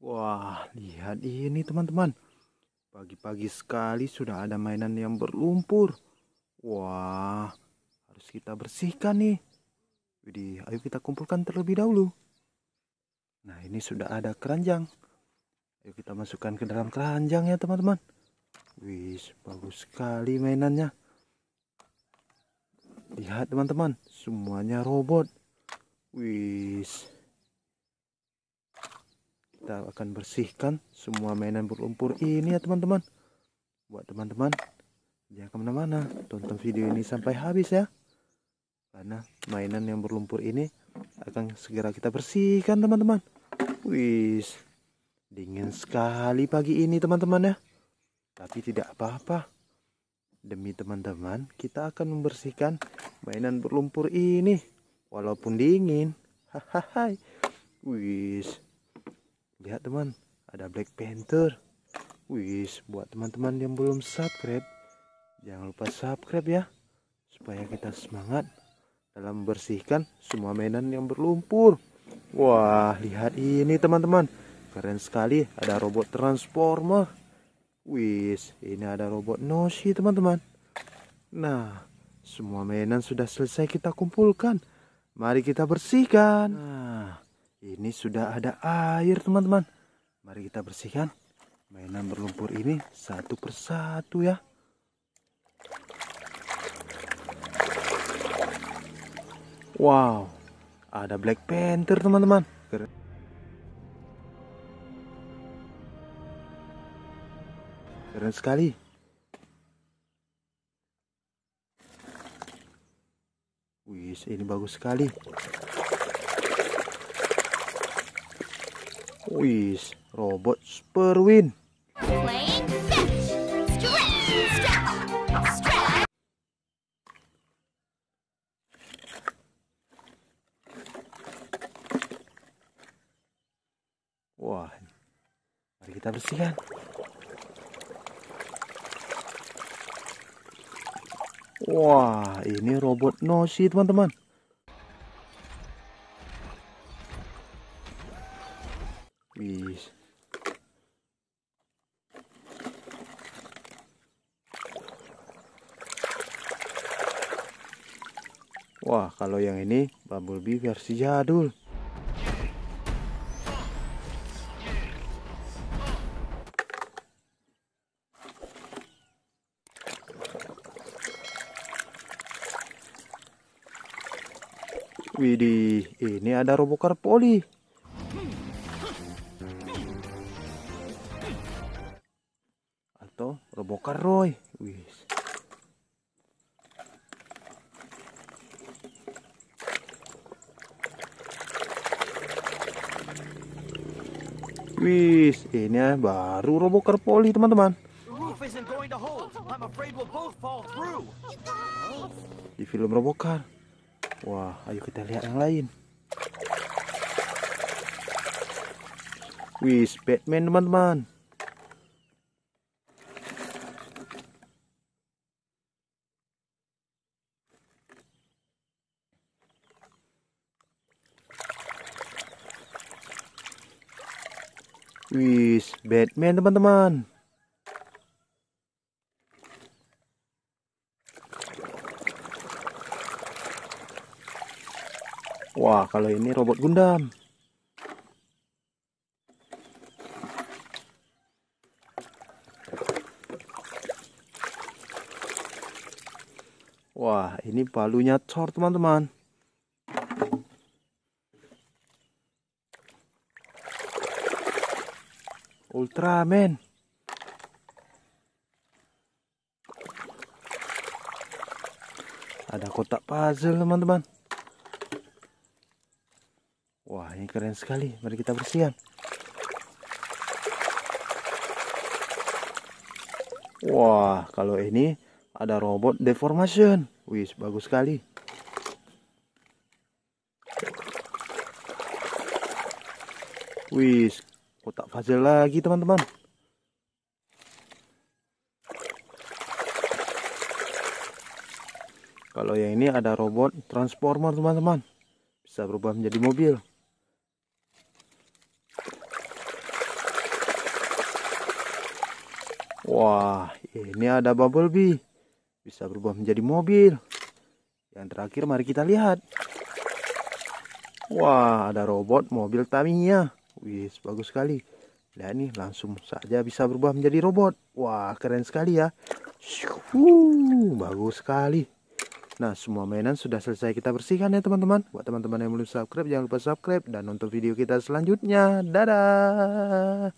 Wah, lihat ini teman-teman. Pagi-pagi sekali sudah ada mainan yang berlumpur. Wah, harus kita bersihkan nih. Jadi, ayo kita kumpulkan terlebih dahulu. Nah, ini sudah ada keranjang. Ayo kita masukkan ke dalam keranjang ya, teman-teman. Wih, bagus sekali mainannya. Lihat, teman-teman. Semuanya robot. Wih kita akan bersihkan semua mainan berlumpur ini ya teman-teman buat teman-teman jangan kemana-mana tonton video ini sampai habis ya karena mainan yang berlumpur ini akan segera kita bersihkan teman-teman wis dingin sekali pagi ini teman-teman ya tapi tidak apa-apa demi teman-teman kita akan membersihkan mainan berlumpur ini walaupun dingin hahaha wis Lihat teman, ada Black Panther. Wis, buat teman-teman yang belum subscribe, jangan lupa subscribe ya. Supaya kita semangat dalam membersihkan semua mainan yang berlumpur. Wah, lihat ini teman-teman. Keren sekali, ada robot transformer. Wis, ini ada robot Noshi teman-teman. Nah, semua mainan sudah selesai kita kumpulkan. Mari kita bersihkan. Nah, ini sudah ada air teman-teman. Mari kita bersihkan mainan berlumpur ini satu persatu ya. Wow, ada Black Panther teman-teman. Keren sekali. Wih, ini bagus sekali. Wih, robot win. Wah, mari kita bersihkan. Wah, ini robot Noshi, teman-teman. Wah, kalau yang ini Bumblebee versi jadul. Widih, ini ada robokar poli. Roy Wis. Wis, ini ya, baru robo poli teman-teman. Di film Robokar. Wah, ayo kita lihat yang lain. Wis, Batman teman-teman. Wih, Batman teman-teman. Wah, kalau ini robot Gundam. Wah, ini palunya cor, teman-teman. Ultraman. Ada kotak puzzle teman-teman. Wah ini keren sekali. Mari kita bersihkan Wah kalau ini ada robot deformation. Wih bagus sekali. Wih kotak puzzle lagi teman-teman kalau yang ini ada robot transformer teman-teman bisa berubah menjadi mobil wah ini ada bubble bee bisa berubah menjadi mobil yang terakhir mari kita lihat wah ada robot mobil Tamiya Wih, bagus sekali. Dan nah, nih langsung saja bisa berubah menjadi robot. Wah, keren sekali ya. Wuh, bagus sekali. Nah, semua mainan sudah selesai kita bersihkan ya teman-teman. Buat teman-teman yang belum subscribe, jangan lupa subscribe. Dan nonton video kita selanjutnya. Dadah!